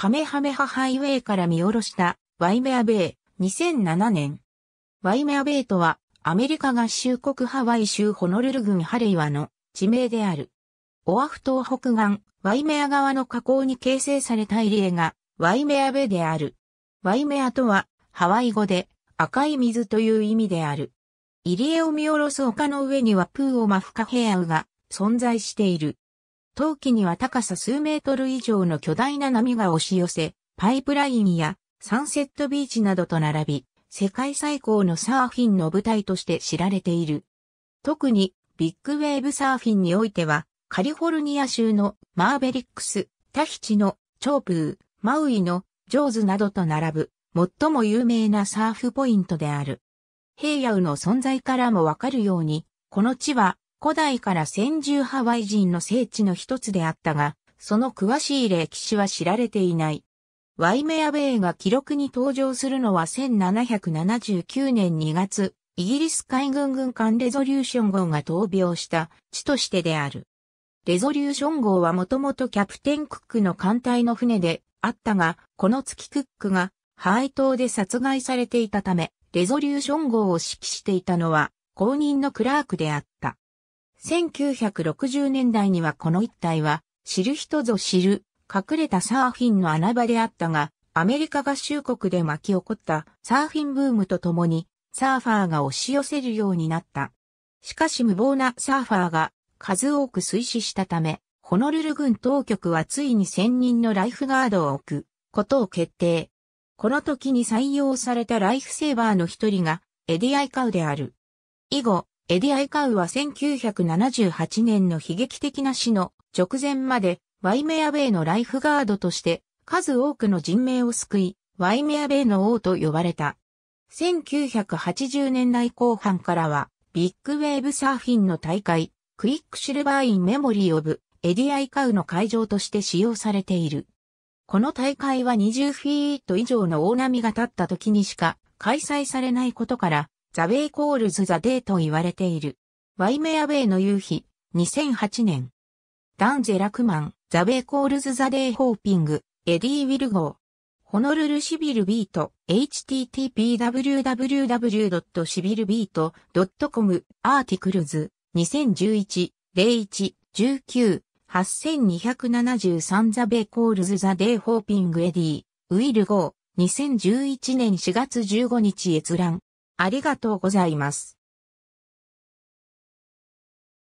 カメハメハハイウェイから見下ろしたワイメアベイ、2007年。ワイメアベイとは、アメリカ合衆国ハワイ州ホノルル郡ハレイワの地名である。オアフ島北岸、ワイメア側の河口に形成された入り江が、ワイメアベイである。ワイメアとは、ハワイ語で、赤い水という意味である。入り江を見下ろす丘の上にはプーオマフカヘアウが存在している。冬季には高さ数メートル以上の巨大な波が押し寄せ、パイプラインやサンセットビーチなどと並び、世界最高のサーフィンの舞台として知られている。特にビッグウェーブサーフィンにおいては、カリフォルニア州のマーベリックス、タヒチのチョープー、マウイのジョーズなどと並ぶ、最も有名なサーフポイントである。平野の存在からもわかるように、この地は古代から先住ハワイ人の聖地の一つであったが、その詳しい歴史は知られていない。ワイメアベイが記録に登場するのは1779年2月、イギリス海軍軍艦レゾリューション号が闘病した地としてである。レゾリューション号はもともとキャプテン・クックの艦隊の船であったが、この月クックがハイ島で殺害されていたため、レゾリューション号を指揮していたのは公認のクラークであった。1960年代にはこの一帯は、知る人ぞ知る、隠れたサーフィンの穴場であったが、アメリカ合衆国で巻き起こったサーフィンブームとともに、サーファーが押し寄せるようになった。しかし無謀なサーファーが数多く推進したため、ホノルル軍当局はついに1000人のライフガードを置くことを決定。この時に採用されたライフセーバーの一人がエディ・アイカウである。以後、エディ・アイカウは1978年の悲劇的な死の直前までワイメアベイのライフガードとして数多くの人命を救い、ワイメアベイの王と呼ばれた。1980年代後半からはビッグウェーブサーフィンの大会、クイックシルバーインメモリーオブエディ・アイカウの会場として使用されている。この大会は20フィート以上の大波が立った時にしか開催されないことから、ザ・ウェイ・コールズ・ザ・デーと言われている。ワイメア・ウェイの夕日、2008年。ダン・ジェラクマン、ザ・ウェイ・コールズ・ザ・デー・ホーピング、エディ・ウィルゴー。ホノルル・シビル・ビート、h t t p w w w c i b i l b e a t c o m アーティクルズ、2011、01、19、8273ザ・ベイ・コールズ・ザ・デイ・ホーピング・エディ、ウィル・ゴー、2011年4月15日閲覧。ありがとうございます。